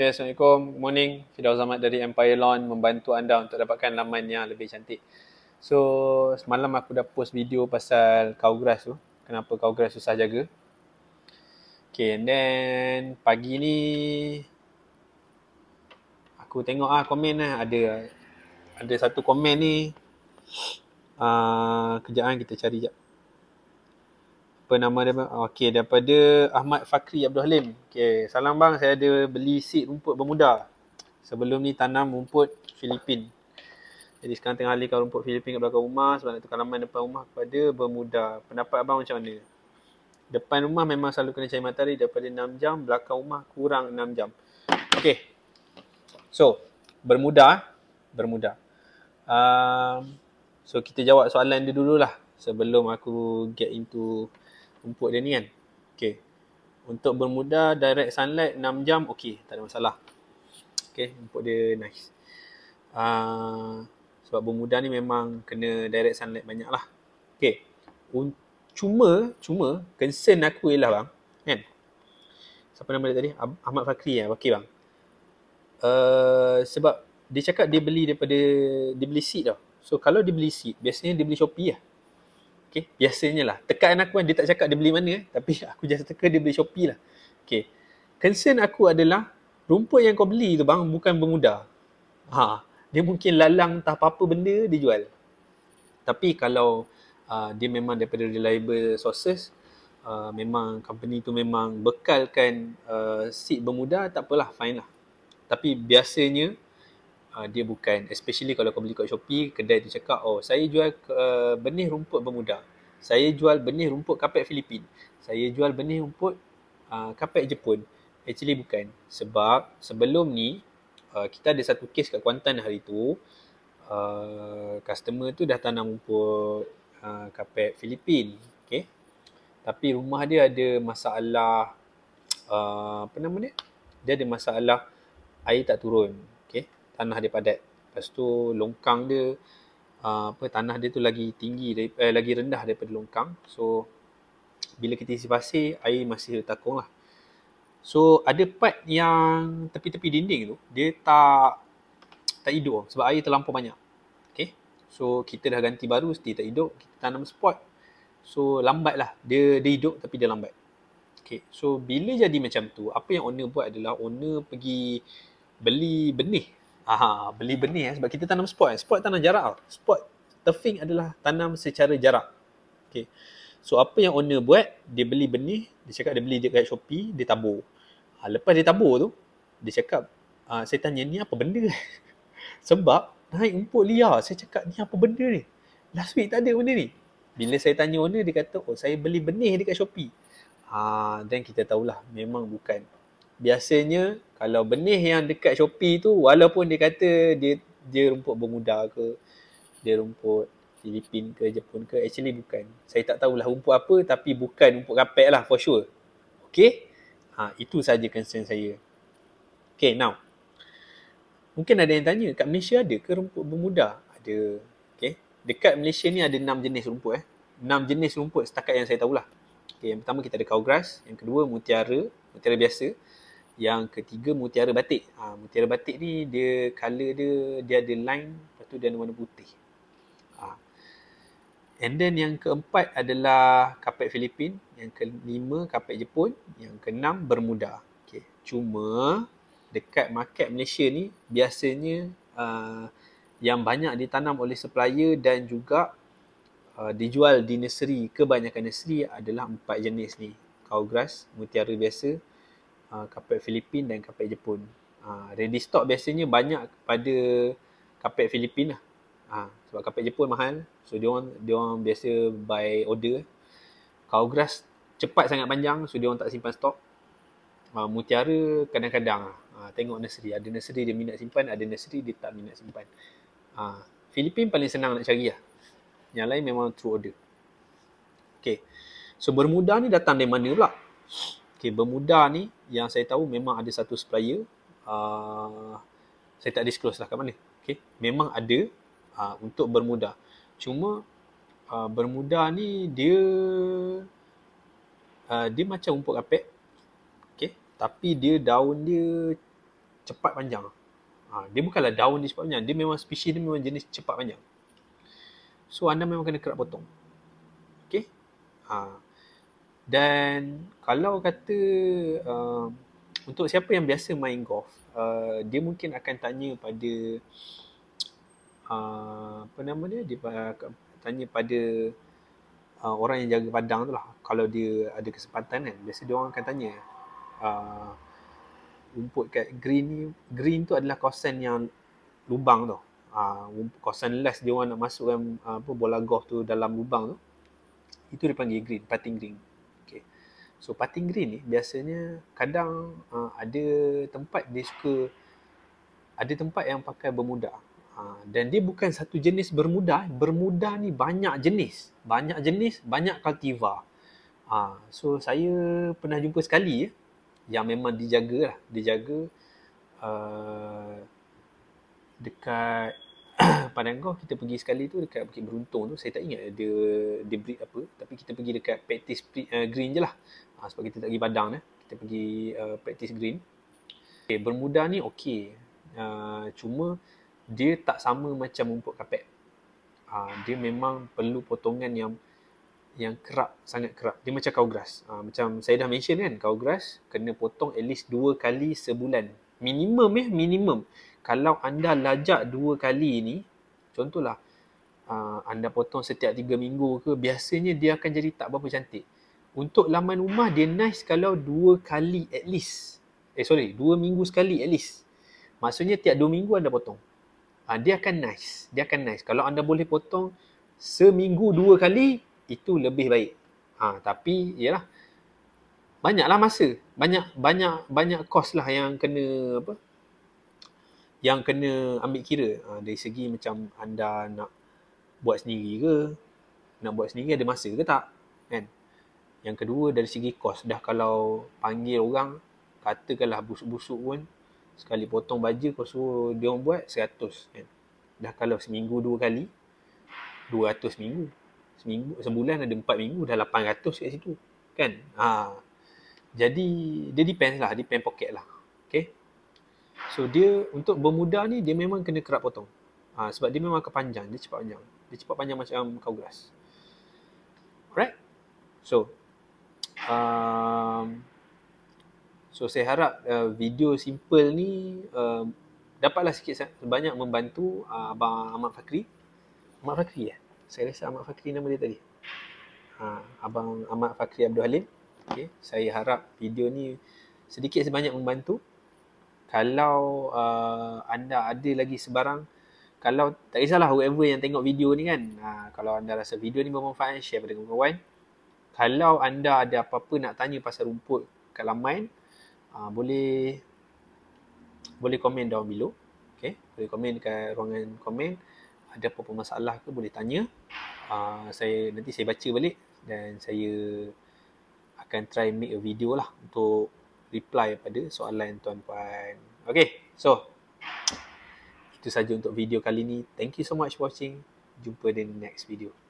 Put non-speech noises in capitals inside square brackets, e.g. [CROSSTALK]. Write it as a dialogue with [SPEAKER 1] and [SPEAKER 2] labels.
[SPEAKER 1] Okay, Assalamualaikum. Good morning. Fidaw Zamat dari Empire Lawn membantu anda untuk dapatkan laman yang lebih cantik. So, semalam aku dah post video pasal cowgrass tu. Kenapa cowgrass susah jaga. Okay, and then pagi ni aku tengok ah komen lah. Ada ada satu komen ni. Uh, ah, kejap kita cari jap apa nama dia bang? Ah, okey daripada Ahmad Fakri Abdul Halim. Okey, salam bang, saya ada beli seed rumput Bermuda. Sebelum ni tanam rumput Filipin. Jadi sekarang tengah alihkan rumput Filipin kat belakang rumah sebab nak tukar laman depan rumah kepada Bermuda. Pendapat abang macam mana? Depan rumah memang selalu kena cahaya matahari daripada 6 jam, belakang rumah kurang 6 jam. Okey. So, Bermuda, eh? Bermuda. Um, so kita jawab soalan dia dululah sebelum aku get into rumput dia ni kan. Okey. Untuk bermuda direct sunlight 6 jam okey, tak ada masalah. Okey, rumput dia nice. Uh, sebab bermuda ni memang kena direct sunlight banyaklah. lah. Okey. Un- cuma, cuma concern aku ialah bang, kan? Siapa nama dia tadi? Ahmad Fakri ya, okey bang. Uh, sebab dia cakap dia beli daripada dia beli seed tau. So kalau dia beli seed, biasanya dia beli Shopee lah. Ya? Okay, biasanya lah. Tekan aku kan dia tak cakap dia beli mana. Eh. Tapi [LAUGHS] aku just teka dia beli Shopee lah. Okay. Concern aku adalah rumput yang kau beli tu bang bukan bermuda. Ha, dia mungkin lalang tak apa-apa benda dia jual. Tapi kalau uh, dia memang daripada reliable sources, Uh, memang company tu memang bekalkan uh, seat bermuda tak apalah fine lah tapi biasanya Ah, dia bukan especially kalau kau beli kat Shopee kedai tu cakap oh saya jual uh, benih rumput bermuda saya jual benih rumput kapek Filipin saya jual benih rumput uh, ah, kapek Jepun actually bukan sebab sebelum ni uh, kita ada satu kes kat Kuantan hari tu uh, customer tu dah tanam rumput uh, kapek Filipin okay tapi rumah dia ada masalah uh, apa nama dia dia ada masalah air tak turun tanah dia padat. Lepas tu longkang dia uh, apa tanah dia tu lagi tinggi eh, lagi rendah daripada longkang. So bila kita isi pasir, air masih takung lah. So ada part yang tepi-tepi dinding tu dia tak tak hidup sebab air terlampau banyak. Okay. So kita dah ganti baru mesti tak hidup. Kita tanam spot. So lambat lah. Dia, dia hidup tapi dia lambat. Okay. So bila jadi macam tu, apa yang owner buat adalah owner pergi beli benih Aha, beli benih eh, sebab kita tanam spot. Eh. Spot tanam jarak. Oh. Spot tefing adalah tanam secara jarak. Okay. So apa yang owner buat, dia beli benih, dia cakap dia beli dekat Shopee, dia tabur. Ha, lepas dia tabur tu, dia cakap, uh, saya tanya ni apa benda? [LAUGHS] sebab naik rumput liar, saya cakap ni apa benda ni? Last week tak ada benda ni. Bila saya tanya owner, dia kata, oh saya beli benih dekat Shopee. Ha, then kita tahulah memang bukan biasanya kalau benih yang dekat Shopee tu walaupun dia kata dia dia rumput Bermuda ke dia rumput Filipin ke Jepun ke actually bukan. Saya tak tahulah rumput apa tapi bukan rumput kapek lah for sure. Okay. Ha, itu saja concern saya. Okay now. Mungkin ada yang tanya kat Malaysia ada ke rumput Bermuda? Ada. Okay. Dekat Malaysia ni ada enam jenis rumput eh. Enam jenis rumput setakat yang saya tahulah. Okay, yang pertama kita ada cowgrass, yang kedua mutiara, mutiara biasa. Yang ketiga mutiara batik. Ha, mutiara batik ni dia color dia dia ada line lepas tu dia ada warna putih. Ha. And then yang keempat adalah kapet Filipin, yang kelima kapet Jepun, yang keenam Bermuda. Okey. Cuma dekat market Malaysia ni biasanya uh, yang banyak ditanam oleh supplier dan juga uh, dijual di nursery, kebanyakan nursery adalah empat jenis ni. grass, mutiara biasa, uh, ah, carpet Filipina dan carpet Jepun. Uh, ready stock biasanya banyak pada carpet Filipin lah. Uh, sebab carpet Jepun mahal. So dia orang dia orang biasa buy order. Kau grass cepat sangat panjang so dia orang tak simpan stock. Uh, mutiara kadang-kadang uh, tengok nursery ada nursery dia minat simpan ada nursery dia tak minat simpan uh, Filipin paling senang nak cari lah yang lain memang through order Okay. So bermuda ni datang dari mana pula? Okay, Bermuda ni yang saya tahu memang ada satu supplier uh, saya tak disclose lah kat mana. Okay, memang ada uh, untuk Bermuda. Cuma uh, Bermuda ni dia uh, dia macam rumput kapek. Okay, tapi dia daun dia cepat panjang. Uh, dia bukanlah daun dia cepat panjang. Dia memang spesies dia memang jenis cepat panjang. So anda memang kena kerap potong. Okay. Uh, ha, dan kalau kata uh, untuk siapa yang biasa main golf, uh, dia mungkin akan tanya pada uh, apa nama dia, dia uh, tanya pada uh, orang yang jaga padang tu lah. Kalau dia ada kesempatan kan, biasa dia orang akan tanya uh, rumput kat green ni, green tu adalah kawasan yang lubang tu. Uh, kawasan less dia orang nak masukkan uh, apa, bola golf tu dalam lubang tu. Itu dipanggil green, putting green. So putting green ni biasanya kadang uh, ada tempat dia suka ada tempat yang pakai bermuda. Ha, dan dia bukan satu jenis bermuda. Bermuda ni banyak jenis. Banyak jenis, banyak kultivar. Ha, uh, so, saya pernah jumpa sekali ya, yang memang dijaga lah. Dijaga uh, dekat [COUGHS] Padanggoh. Kita pergi sekali tu dekat Bukit Beruntung tu. Saya tak ingat dia, dia breed apa. Tapi kita pergi dekat Petis uh, Green je lah ha, sebab kita tak pergi padang eh. kita pergi uh, practice green okay, bermuda ni okey uh, cuma dia tak sama macam rumput kapek ha, dia memang perlu potongan yang yang kerap sangat kerap dia macam kau grass ha, macam saya dah mention kan kau grass kena potong at least 2 kali sebulan minimum eh minimum kalau anda lajak dua kali ni contohlah Uh, anda potong setiap tiga minggu ke biasanya dia akan jadi tak berapa cantik untuk laman rumah dia nice kalau dua kali at least eh sorry dua minggu sekali at least maksudnya tiap dua minggu anda potong ha, dia akan nice dia akan nice kalau anda boleh potong seminggu dua kali itu lebih baik ha, tapi ialah banyaklah masa banyak banyak banyak kos lah yang kena apa yang kena ambil kira ha, dari segi macam anda nak buat sendiri ke nak buat sendiri ada masa ke tak kan yang kedua dari segi kos dah kalau panggil orang katakanlah busuk-busuk pun sekali potong baju kau suruh dia orang buat 100 kan. Dah kalau seminggu dua kali 200 minggu. Seminggu sebulan ada empat minggu dah 800 kat situ kan. Ha. Jadi dia depends lah, depend pocket lah. Okay. So dia untuk bermuda ni dia memang kena kerap potong. Ha, sebab dia memang kepanjang dia cepat panjang. Dia cepat panjang macam kau grass. Alright? So, um, so saya harap uh, video simple ni uh, dapatlah sikit sebanyak membantu uh, abang Ahmad Fakri Ahmad Fakri ya saya rasa Ahmad Fakri nama dia tadi uh, abang Ahmad Fakri Abdul Halim Okay. saya harap video ni sedikit sebanyak membantu kalau uh, anda ada lagi sebarang kalau tak kisahlah whoever yang tengok video ni kan uh, kalau anda rasa video ni bermanfaat share pada kawan-kawan kalau anda ada apa-apa nak tanya pasal rumput kat laman uh, boleh boleh komen down below okay? boleh komen kat ruangan komen ada apa-apa masalah ke boleh tanya uh, saya nanti saya baca balik dan saya akan try make a video lah untuk reply pada soalan tuan-puan Okay, so itu saja untuk video kali ni. Thank you so much for watching. Jumpa di next video.